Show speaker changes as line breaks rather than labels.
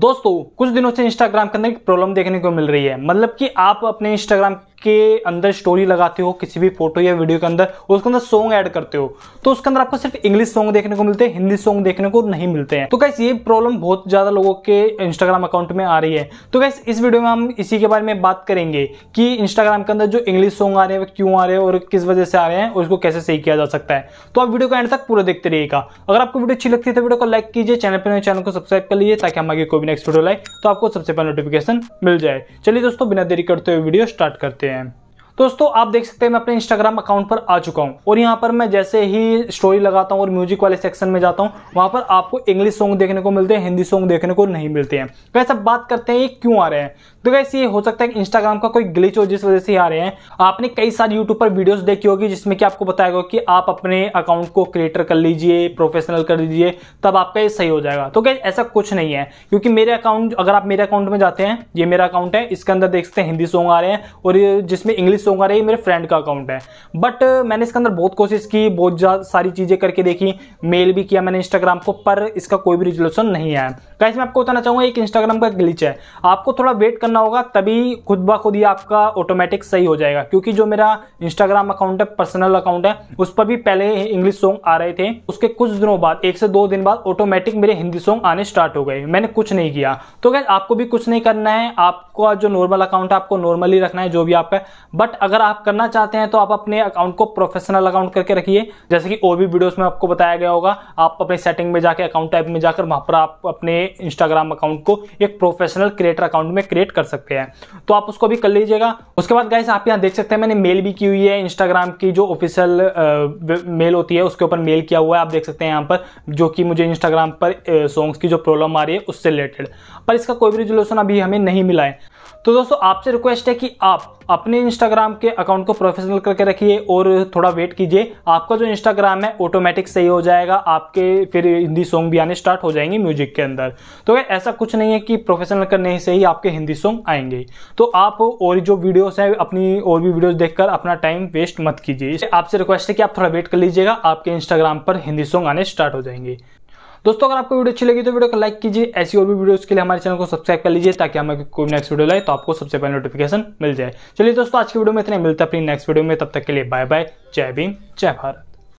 दोस्तों कुछ दिनों से इंस्टाग्राम के अंदर एक प्रॉब्लम देखने को मिल रही है मतलब कि आप अपने इंस्टाग्राम के अंदर स्टोरी लगाते हो किसी भी फोटो या वीडियो के अंदर उसके अंदर सॉन्ग ऐड करते हो तो उसके अंदर आपको सिर्फ इंग्लिश सॉन्ग देखने को मिलते हैं हिंदी सॉन्ग देखने को नहीं मिलते हैं तो कैसे ये प्रॉब्लम बहुत ज़्यादा लोगों के इंस्टाग्राम अकाउंट में आ रही है तो कैसे इस वीडियो में हम इसी के बारे में बात करेंगे कि इंस्टाग्राम के अंदर जो इंग्लिश सॉन्ग आ रहे हैं क्यों आ रहे हैं और किस वजह से आ रहे हैं और उसको कैसे सही किया जा सकता है तो आप वीडियो को एंड तक पूरा देखते रहिएगा अगर आपको वीडियो अच्छी लगती है तो वीडियो को लाइक कीजिए चैनल पर चैनल तो को सब्सक्राइब कर लीजिए ताकि आगे कोई भी नेक्स्ट वीडियो लाए तो आपको सबसे पहले नोटिफिकेशन मिल जाए चलिए दोस्तों बिना देरी करते हुए वीडियो स्टार्ट करते हैं again. दोस्तों आप देख सकते हैं मैं अपने इंस्टाग्राम अकाउंट पर आ चुका हूं और यहां पर मैं जैसे ही स्टोरी लगाता हूँ और म्यूजिक वाले सेक्शन में जाता हूं वहां पर आपको इंग्लिश सॉन्ग देखने को मिलते हैं हिंदी सॉन्ग देखने को नहीं मिलते हैं गैस तो अब बात करते हैं ये क्यों आ रहे हैं तो कैसे ये हो सकता है कि इंस्टाग्राम का कोई ग्लिच हो जिस वजह से आ रहे हैं आपने कई सारी यूट्यूब पर वीडियोज देखी होगी जिसमें कि आपको बताया गया कि आप अपने अकाउंट को क्रिएटर कर लीजिए प्रोफेशनल कर लीजिए तब आपका ये सही हो जाएगा तो क्या ऐसा कुछ नहीं है क्योंकि मेरे अकाउंट अगर आप मेरे अकाउंट में जाते हैं ये मेरा अकाउंट है इसके अंदर देख सकते हैं हिंदी सॉन्ग आ रहे हैं और जिसमें इंग्लिश मिस होगा रही मेरे फ्रेंड का अकाउंट है बट मैंने इसके अंदर बहुत कोशिश की बहुत सारी चीज़ें करके देखी मेल भी किया मैंने इंस्टाग्राम को पर इसका कोई भी रिजोल्यूशन नहीं आया कैसे मैं आपको बताना चाहूँगा एक इंस्टाग्राम का ग्लिच है आपको थोड़ा वेट करना होगा तभी खुद ब खुद ही आपका ऑटोमेटिक सही हो जाएगा क्योंकि जो मेरा इंस्टाग्राम अकाउंट है पर्सनल अकाउंट है उस पर भी पहले इंग्लिश सॉन्ग आ रहे थे उसके कुछ दिनों बाद एक से दो दिन बाद ऑटोमेटिक मेरे हिंदी सॉन्ग आने स्टार्ट हो गए मैंने कुछ नहीं किया तो क्या आपको भी कुछ नहीं करना है आपका जो नॉर्मल अकाउंट है आपको नॉर्मली रखना है जो भी आपका बट बट अगर आप करना चाहते हैं तो आप अपने अकाउंट को प्रोफेशनल अकाउंट करके रखिए जैसे कि और भी वीडियोस में आपको बताया गया होगा आप अपने सेटिंग में जाकर अकाउंट टाइप में जाकर वहां पर आप अपने इंस्टाग्राम अकाउंट को एक प्रोफेशनल क्रिएटर अकाउंट में क्रिएट कर सकते हैं तो आप उसको भी कर लीजिएगा उसके बाद गाइस आप यहाँ देख सकते हैं मैंने मेल भी की हुई है इंस्टाग्राम की जो ऑफिशियल मेल होती है उसके ऊपर मेल किया हुआ है आप देख सकते हैं यहाँ पर जो कि मुझे इंस्टाग्राम पर सॉन्ग्स की जो प्रॉब्लम आ रही है उससे रिलेटेड पर इसका कोई भी रिजोल्यूशन अभी हमें नहीं मिला है तो दोस्तों आपसे रिक्वेस्ट है कि आप अपने इंस्टाग्राम इंस्टाग्राम के अकाउंट को प्रोफेशनल करके रखिए और थोड़ा वेट कीजिए आपका जो इंस्टाग्राम है ऑटोमेटिक सही हो जाएगा आपके फिर हिंदी सॉन्ग भी आने स्टार्ट हो जाएंगे म्यूजिक के अंदर तो ऐसा कुछ नहीं है कि प्रोफेशनल करने से ही आपके हिंदी सॉन्ग आएंगे तो आप और जो वीडियोस हैं अपनी और भी वीडियोस देखकर अपना टाइम वेस्ट मत कीजिए आपसे रिक्वेस्ट है कि आप थोड़ा वेट कर लीजिएगा आपके इंस्टाग्राम पर हिंदी सॉन्ग आने स्टार्ट हो जाएंगे दोस्तों अगर आपको वीडियो अच्छी लगी तो वीडियो को लाइक कीजिए ऐसी और भी वीडियोस के लिए हमारे चैनल को सब्सक्राइब कर लीजिए ताकि हमें कोई नेक्स्ट वीडियो लाए तो आपको सबसे पहले नोटिफिकेशन मिल जाए चलिए दोस्तों आज की वीडियो में इतने मिलता है अपनी नेक्स्ट वीडियो में तब तक के लिए बाय बाय जय भीम जय भारत